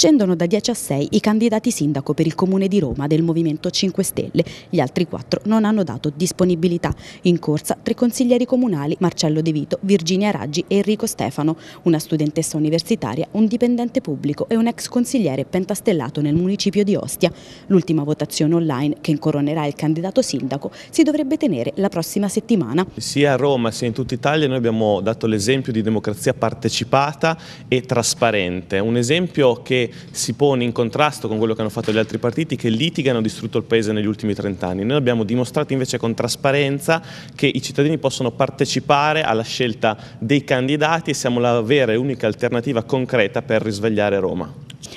scendono da 10 a 6 i candidati sindaco per il Comune di Roma del Movimento 5 Stelle. Gli altri 4 non hanno dato disponibilità. In corsa tre consiglieri comunali, Marcello De Vito, Virginia Raggi e Enrico Stefano, una studentessa universitaria, un dipendente pubblico e un ex consigliere pentastellato nel municipio di Ostia. L'ultima votazione online che incoronerà il candidato sindaco si dovrebbe tenere la prossima settimana. Sia a Roma sia in tutta Italia noi abbiamo dato l'esempio di democrazia partecipata e trasparente, un esempio che si pone in contrasto con quello che hanno fatto gli altri partiti che litigano hanno distrutto il paese negli ultimi 30 anni. Noi abbiamo dimostrato invece con trasparenza che i cittadini possono partecipare alla scelta dei candidati e siamo la vera e unica alternativa concreta per risvegliare Roma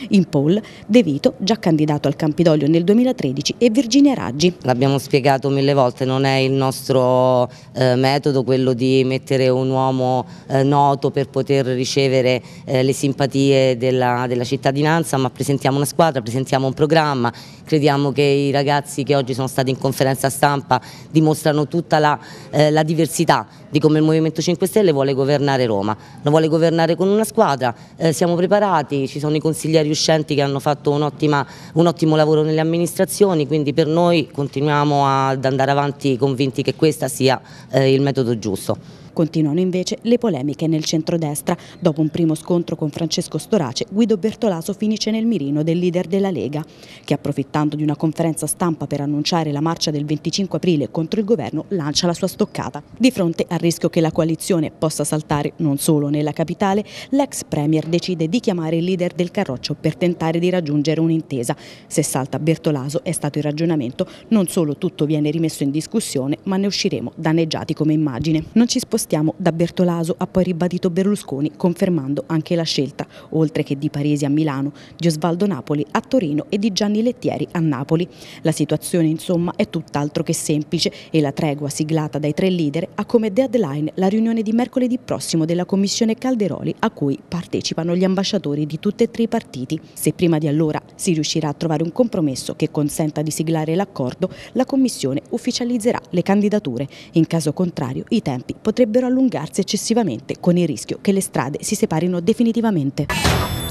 in poll De Vito, già candidato al Campidoglio nel 2013, e Virginia Raggi. L'abbiamo spiegato mille volte, non è il nostro eh, metodo quello di mettere un uomo eh, noto per poter ricevere eh, le simpatie della, della cittadinanza, ma presentiamo una squadra, presentiamo un programma, crediamo che i ragazzi che oggi sono stati in conferenza stampa dimostrano tutta la, eh, la, diversità di come il Movimento 5 Stelle vuole governare Roma, lo vuole governare con una squadra, eh, siamo preparati, ci sono i consiglieri riuscenti che hanno fatto un, ottima, un ottimo lavoro nelle amministrazioni, quindi per noi continuiamo ad andare avanti convinti che questo sia eh, il metodo giusto. Continuano invece le polemiche nel centrodestra. Dopo un primo scontro con Francesco Storace, Guido Bertolaso finisce nel mirino del leader della Lega, che approfittando di una conferenza stampa per annunciare la marcia del 25 aprile contro il governo lancia la sua stoccata. Di fronte al rischio che la coalizione possa saltare non solo nella capitale, l'ex premier decide di chiamare il leader del Carroccio per tentare di raggiungere un'intesa. Se salta Bertolaso è stato il ragionamento, non solo tutto viene rimesso in discussione, ma ne usciremo danneggiati come immagine. Non ci spostiamo spostiamo da Bertolaso, ha poi ribadito Berlusconi, confermando anche la scelta, oltre che di Paresi a Milano, di Osvaldo Napoli a Torino e di Gianni Lettieri a Napoli. La situazione, insomma, è tutt'altro che semplice e la tregua siglata dai tre leader ha come deadline la riunione di mercoledì prossimo della Commissione Calderoli, a cui partecipano gli ambasciatori di tutti e tre i partiti. Se prima di allora si riuscirà a trovare un compromesso che consenta di siglare l'accordo, la Commissione ufficializzerà le candidature. In caso contrario, i tempi potrebbero potrebbero allungarsi eccessivamente con il rischio che le strade si separino definitivamente.